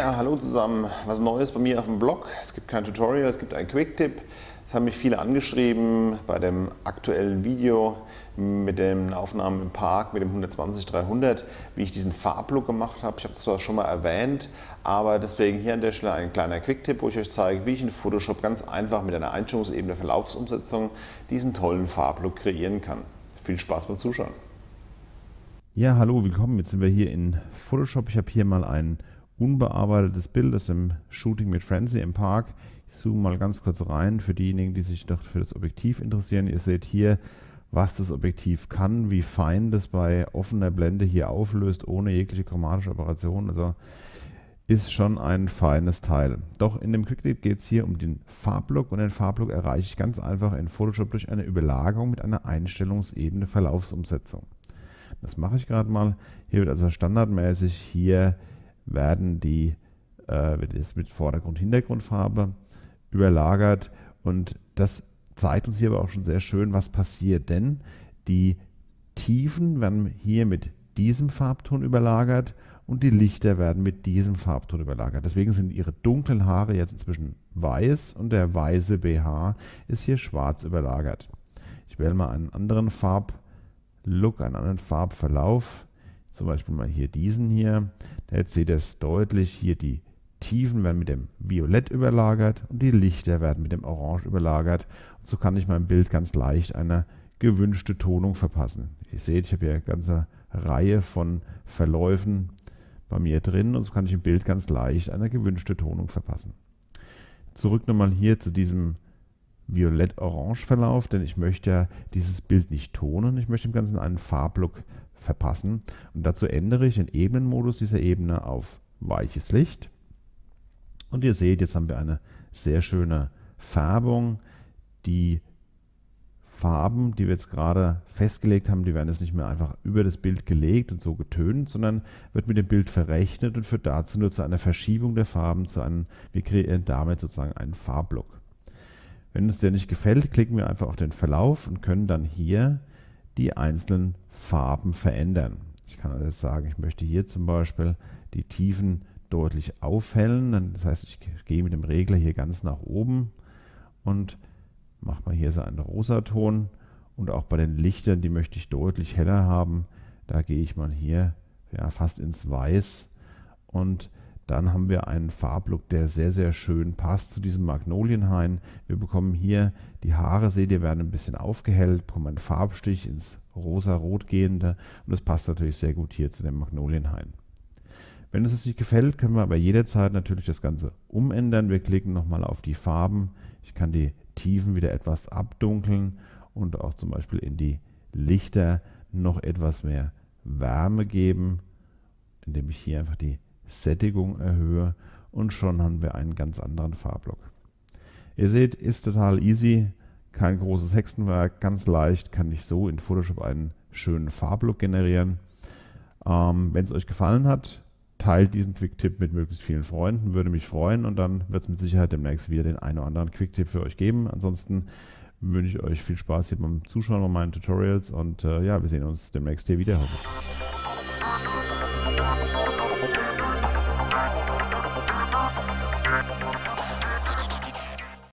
Ja, hallo zusammen. Was Neues bei mir auf dem Blog. Es gibt kein Tutorial, es gibt einen Quick-Tipp. Es haben mich viele angeschrieben bei dem aktuellen Video mit den Aufnahmen im Park mit dem 120-300, wie ich diesen Farblook gemacht habe. Ich habe es zwar schon mal erwähnt, aber deswegen hier an der Stelle ein kleiner Quick-Tipp, wo ich euch zeige, wie ich in Photoshop ganz einfach mit einer Einstellungsebene Verlaufsumsetzung diesen tollen Farblook kreieren kann. Viel Spaß beim Zuschauen. Ja, hallo, willkommen. Jetzt sind wir hier in Photoshop. Ich habe hier mal einen unbearbeitetes Bild, aus dem Shooting mit Frenzy im Park. Ich zoome mal ganz kurz rein für diejenigen, die sich doch für das Objektiv interessieren. Ihr seht hier, was das Objektiv kann, wie fein das bei offener Blende hier auflöst, ohne jegliche chromatische Operation. Also ist schon ein feines Teil. Doch in dem Quicklip geht es hier um den Farblook und den Farblook erreiche ich ganz einfach in Photoshop durch eine Überlagerung mit einer Einstellungsebene Verlaufsumsetzung. Das mache ich gerade mal. Hier wird also standardmäßig hier werden die, äh, wird jetzt mit Vordergrund, Hintergrundfarbe überlagert. Und das zeigt uns hier aber auch schon sehr schön, was passiert. Denn die Tiefen werden hier mit diesem Farbton überlagert und die Lichter werden mit diesem Farbton überlagert. Deswegen sind ihre dunklen Haare jetzt inzwischen weiß und der weiße BH ist hier schwarz überlagert. Ich wähle mal einen anderen Farblook, einen anderen Farbverlauf zum Beispiel mal hier diesen hier. Jetzt seht ihr es deutlich, hier die Tiefen werden mit dem Violett überlagert und die Lichter werden mit dem Orange überlagert. Und so kann ich meinem Bild ganz leicht eine gewünschte Tonung verpassen. Ihr seht, ich habe hier eine ganze Reihe von Verläufen bei mir drin und so kann ich im Bild ganz leicht eine gewünschte Tonung verpassen. Zurück nochmal hier zu diesem violett-orange Verlauf, denn ich möchte ja dieses Bild nicht tonen, ich möchte dem Ganzen einen Farbblock verpassen. Und dazu ändere ich den Ebenenmodus dieser Ebene auf weiches Licht. Und ihr seht, jetzt haben wir eine sehr schöne Färbung. Die Farben, die wir jetzt gerade festgelegt haben, die werden jetzt nicht mehr einfach über das Bild gelegt und so getönt, sondern wird mit dem Bild verrechnet und führt dazu nur zu einer Verschiebung der Farben, zu einem, wir kreieren damit sozusagen einen Farblock. Wenn uns der nicht gefällt, klicken wir einfach auf den Verlauf und können dann hier die einzelnen Farben verändern. Ich kann also jetzt sagen, ich möchte hier zum Beispiel die Tiefen deutlich aufhellen. Das heißt, ich gehe mit dem Regler hier ganz nach oben und mache mal hier so einen Rosaton. Und auch bei den Lichtern, die möchte ich deutlich heller haben. Da gehe ich mal hier ja, fast ins Weiß und dann haben wir einen Farblook, der sehr, sehr schön passt zu diesem Magnolienhain. Wir bekommen hier die Haare, seht ihr, werden ein bisschen aufgehellt, bekommen einen Farbstich ins rosa-rot gehende und das passt natürlich sehr gut hier zu dem Magnolienhain. Wenn es uns nicht gefällt, können wir aber jederzeit natürlich das Ganze umändern. Wir klicken nochmal auf die Farben. Ich kann die Tiefen wieder etwas abdunkeln und auch zum Beispiel in die Lichter noch etwas mehr Wärme geben, indem ich hier einfach die Sättigung erhöhe und schon haben wir einen ganz anderen Fahrblock. Ihr seht, ist total easy, kein großes Hexenwerk, ganz leicht kann ich so in Photoshop einen schönen Fahrblock generieren. Ähm, Wenn es euch gefallen hat, teilt diesen Quicktip mit möglichst vielen Freunden, würde mich freuen und dann wird es mit Sicherheit demnächst wieder den einen oder anderen Quicktip für euch geben. Ansonsten wünsche ich euch viel Spaß hier beim Zuschauen bei meinen Tutorials und äh, ja, wir sehen uns demnächst hier wieder. Hoffe